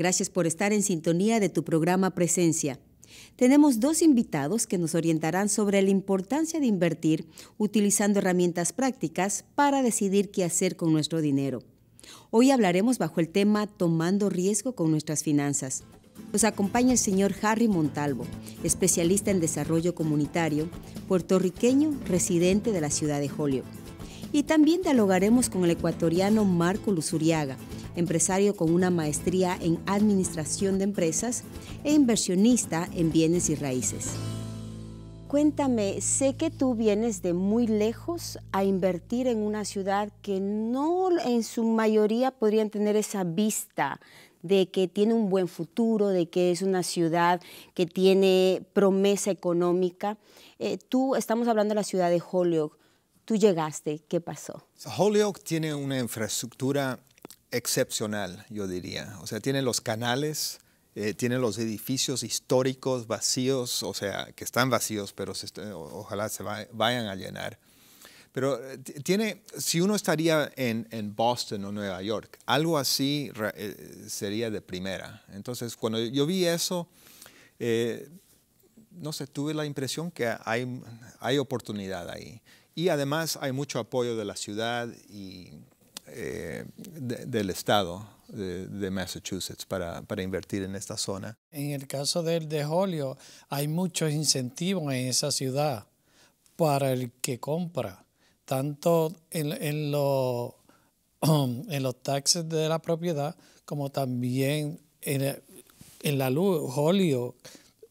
Gracias por estar en sintonía de tu programa Presencia. Tenemos dos invitados que nos orientarán sobre la importancia de invertir utilizando herramientas prácticas para decidir qué hacer con nuestro dinero. Hoy hablaremos bajo el tema Tomando riesgo con nuestras finanzas. Nos acompaña el señor Harry Montalvo, especialista en desarrollo comunitario, puertorriqueño, residente de la ciudad de Jolio. Y también dialogaremos con el ecuatoriano Marco Luzuriaga, empresario con una maestría en Administración de Empresas e inversionista en bienes y raíces. Cuéntame, sé que tú vienes de muy lejos a invertir en una ciudad que no en su mayoría podrían tener esa vista de que tiene un buen futuro, de que es una ciudad que tiene promesa económica. Eh, tú estamos hablando de la ciudad de Holyoke tú llegaste, ¿qué pasó? Holyoke tiene una infraestructura excepcional, yo diría. O sea, tiene los canales, eh, tiene los edificios históricos vacíos, o sea, que están vacíos, pero ojalá se vayan a llenar. Pero eh, tiene, si uno estaría en, Boston o Nueva York, algo así eh, sería de primera. Entonces, cuando yo vi eso, no sé, tuve la impresión que hay, hay oportunidad ahí. Y además hay mucho apoyo de la ciudad y eh, del estado de, Massachusetts para, invertir en esta zona. En el caso del de Jolio, hay muchos incentivos en esa ciudad para el que compra, tanto en, en los taxes de la propiedad como también en, en la luz. Jolio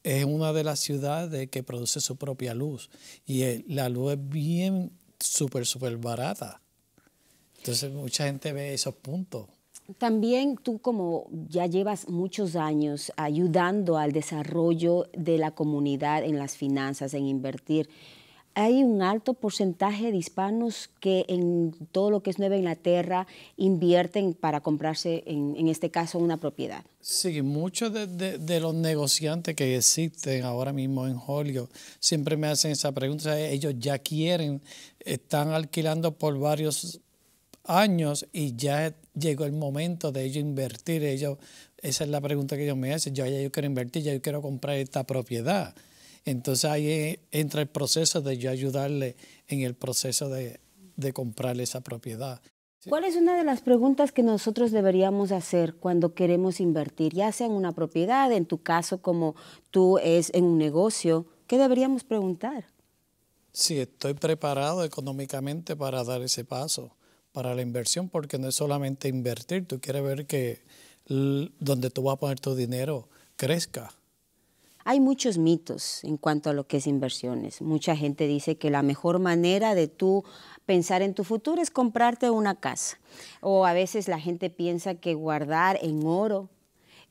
es una de las ciudades que produce su propia luz y la luz es bien, súper, súper barata. Entonces mucha gente ve esos puntos. También tú como ya llevas muchos años ayudando al desarrollo de la comunidad en las finanzas, en invertir, hay un alto porcentaje de hispanos que en todo lo que es Nueva Inglaterra invierten para comprarse, en, este caso, una propiedad. Sí, muchos de, los negociantes que existen ahora mismo en Hollywood siempre me hacen esa pregunta. Ellos ya quieren, están alquilando por varios años y ya llegó el momento de ellos invertir. Ellos, esa es la pregunta que ellos me hacen. Yo ya yo quiero invertir, ya yo quiero comprar esta propiedad. Entonces ahí eh, entra el proceso de yo ayudarle en el proceso de, de comprarle esa propiedad. ¿Cuál es una de las preguntas que nosotros deberíamos hacer cuando queremos invertir, ya sea en una propiedad, en tu caso como tú es en un negocio? ¿Qué deberíamos preguntar? Si sí, estoy preparado económicamente para dar ese paso, para la inversión, porque no es solamente invertir, tú quieres ver que donde tú vas a poner tu dinero crezca. Hay muchos mitos en cuanto a lo que es inversiones. Mucha gente dice que la mejor manera de tú pensar en tu futuro es comprarte una casa. O a veces la gente piensa que guardar en oro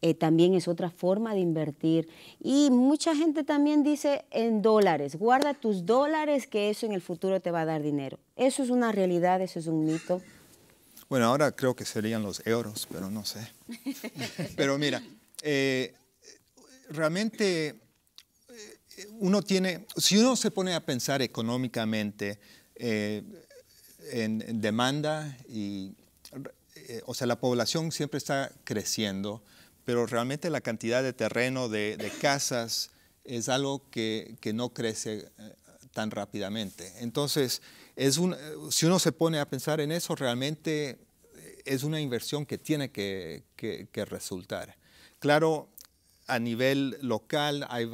eh, también es otra forma de invertir. Y mucha gente también dice en dólares, guarda tus dólares que eso en el futuro te va a dar dinero. Eso es una realidad, eso es un mito. Bueno, ahora creo que serían los euros, pero no sé. pero mira, eh, realmente eh, uno tiene, si uno se pone a pensar económicamente eh, en, demanda y, eh, o sea, la población siempre está creciendo, pero realmente la cantidad de terreno, de, casas, es algo que, no crece tan rápidamente. Entonces, es un, si uno se pone a pensar en eso, realmente es una inversión que tiene que, que resultar. Claro, a nivel local hay,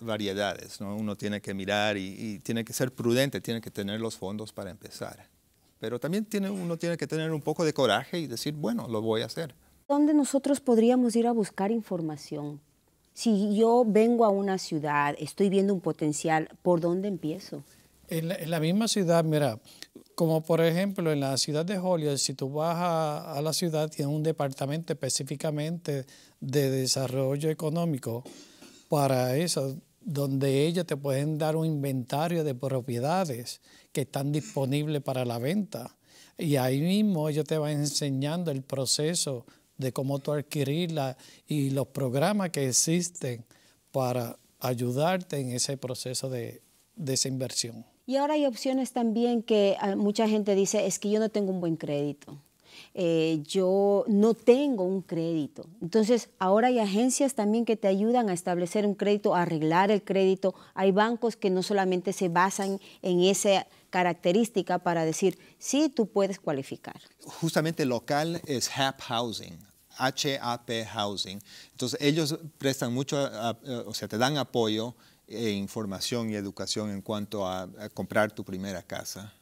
variedades, ¿no? uno tiene que mirar y, tiene que ser prudente, tiene que tener los fondos para empezar. Pero también tiene, uno tiene que tener un poco de coraje y decir, bueno, lo voy a hacer. ¿Dónde nosotros podríamos ir a buscar información? Si yo vengo a una ciudad, estoy viendo un potencial, ¿por dónde empiezo? En la, misma ciudad, mira, como por ejemplo en la ciudad de Hollywood, si tú vas a, la ciudad, tiene un departamento específicamente de desarrollo económico para eso, donde ellos te pueden dar un inventario de propiedades que están disponibles para la venta. Y ahí mismo ellos te van enseñando el proceso de cómo tú adquirirla y los programas que existen para ayudarte en ese proceso de esa inversión. Y ahora hay opciones también que ah, mucha gente dice, es que yo no tengo un buen crédito. Eh, yo no tengo un crédito. Entonces, ahora hay agencias también que te ayudan a establecer un crédito, a arreglar el crédito. Hay bancos que no solamente se basan en esa característica para decir, sí, tú puedes cualificar. Justamente local es HAP Housing. H-A-P Housing. Entonces ellos prestan mucho, ah, ah, o sea, te dan apoyo e información y educación en cuanto a, comprar tu primera casa.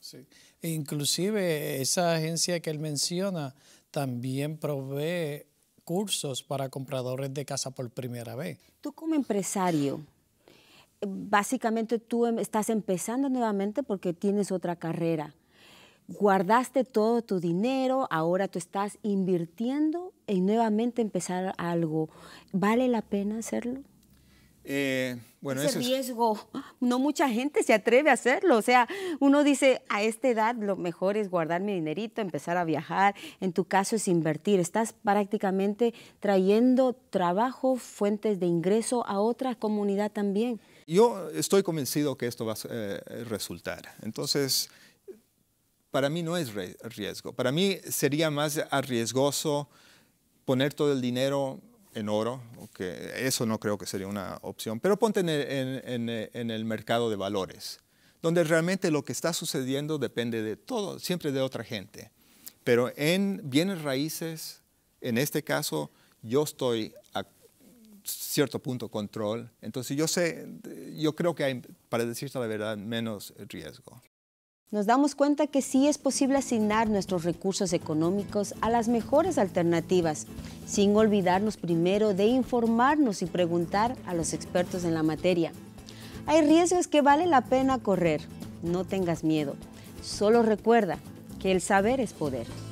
Sí. E inclusive esa agencia que él menciona también provee cursos para compradores de casa por primera vez. Tú como empresario, básicamente tú em, estás empezando nuevamente porque tienes otra carrera. Guardaste todo tu dinero, ahora tú estás invirtiendo en nuevamente empezar algo. ¿Vale la pena hacerlo? Eh, ese riesgo, no mucha gente se atreve a hacerlo. O sea, uno dice, a esta edad lo mejor es guardar mi dinerito, empezar a viajar. En tu caso es invertir. Estás prácticamente trayendo trabajo, fuentes de ingreso a otra comunidad también. Yo estoy convencido que esto va a eh, resultar. Entonces, para mí no es riesgo. Para mí sería más arriesgoso poner todo el dinero en oro, que eso no creo que sería una opción, pero ponte en el, mercado de valores, donde realmente lo que está sucediendo depende de todo, siempre de otra gente. Pero en bienes raíces, en este caso, yo estoy a cierto punto control. Entonces yo sé, yo creo que hay, para decirte la verdad, menos riesgo nos damos cuenta que sí es posible asignar nuestros recursos económicos a las mejores alternativas, sin olvidarnos primero de informarnos y preguntar a los expertos en la materia. Hay riesgos que vale la pena correr, no tengas miedo. Solo recuerda que el saber es poder.